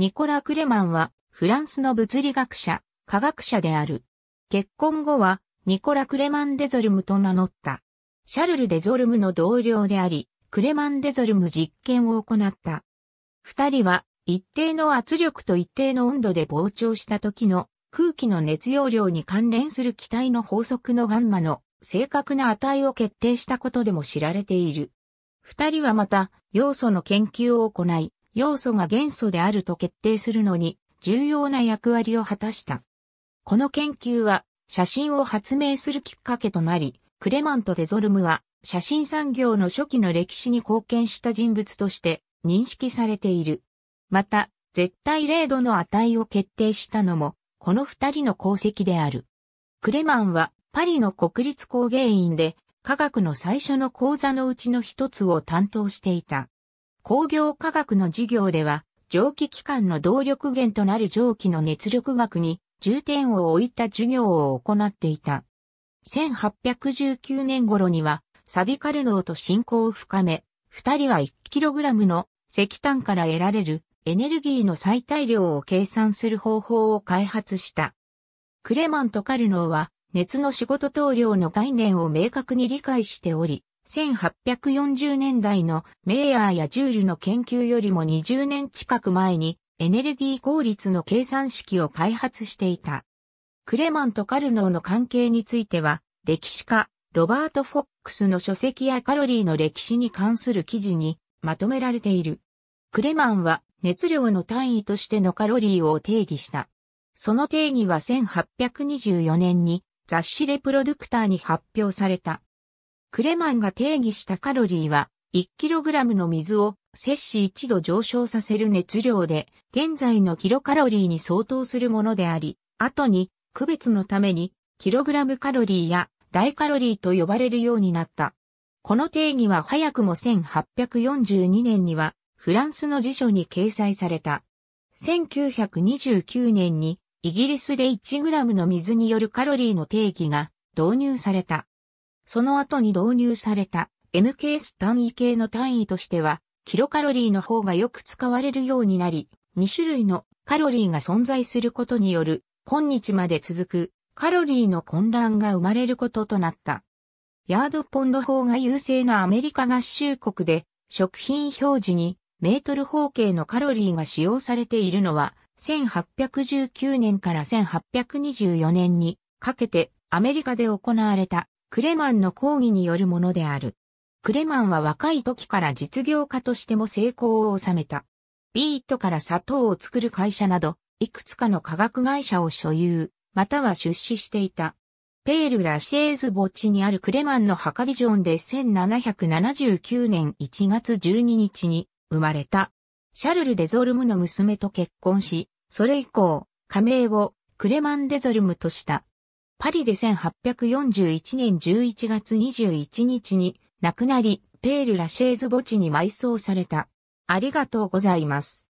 ニコラ・クレマンはフランスの物理学者、科学者である。結婚後はニコラ・クレマン・デゾルムと名乗った。シャルル・デゾルムの同僚であり、クレマン・デゾルム実験を行った。二人は一定の圧力と一定の温度で膨張した時の空気の熱容量に関連する気体の法則のガンマの正確な値を決定したことでも知られている。二人はまた要素の研究を行い、要素が元素であると決定するのに重要な役割を果たした。この研究は写真を発明するきっかけとなり、クレマント・デゾルムは写真産業の初期の歴史に貢献した人物として認識されている。また、絶対零度の値を決定したのも、この二人の功績である。クレマンはパリの国立工芸院で科学の最初の講座のうちの一つを担当していた。工業科学の授業では、蒸気機関の動力源となる蒸気の熱力学に重点を置いた授業を行っていた。1819年頃には、サディカルノーと親交を深め、二人は 1kg の石炭から得られるエネルギーの最大量を計算する方法を開発した。クレマンとカルノーは熱の仕事等量の概念を明確に理解しており、1840年代のメーヤーやジュールの研究よりも20年近く前にエネルギー効率の計算式を開発していた。クレマンとカルノーの関係については、歴史家、ロバート・フォックスの書籍やカロリーの歴史に関する記事にまとめられている。クレマンは熱量の単位としてのカロリーを定義した。その定義は1824年に雑誌レプロドクターに発表された。クレマンが定義したカロリーは、1kg の水を摂氏1度上昇させる熱量で、現在のキロカロリーに相当するものであり、後に、区別のために、キログラムカロリーや、大カロリーと呼ばれるようになった。この定義は早くも1842年には、フランスの辞書に掲載された。1929年に、イギリスで 1g の水によるカロリーの定義が導入された。その後に導入された MKS 単位系の単位としては、キロカロリーの方がよく使われるようになり、2種類のカロリーが存在することによる、今日まで続くカロリーの混乱が生まれることとなった。ヤードポンド法が優勢なアメリカ合衆国で、食品表示にメートル方形のカロリーが使用されているのは、1819年から1824年にかけてアメリカで行われたクレマンの講義によるものである。クレマンは若い時から実業家としても成功を収めた。ビートから砂糖を作る会社など、いくつかの化学会社を所有、または出資していた。ペールラシェーズ墓地にあるクレマンの墓ディジョンで1779年1月12日に生まれた。シャルル・デゾルムの娘と結婚し、それ以降、加名をクレマン・デゾルムとした。パリで1841年11月21日に亡くなり、ペール・ラシェーズ墓地に埋葬された。ありがとうございます。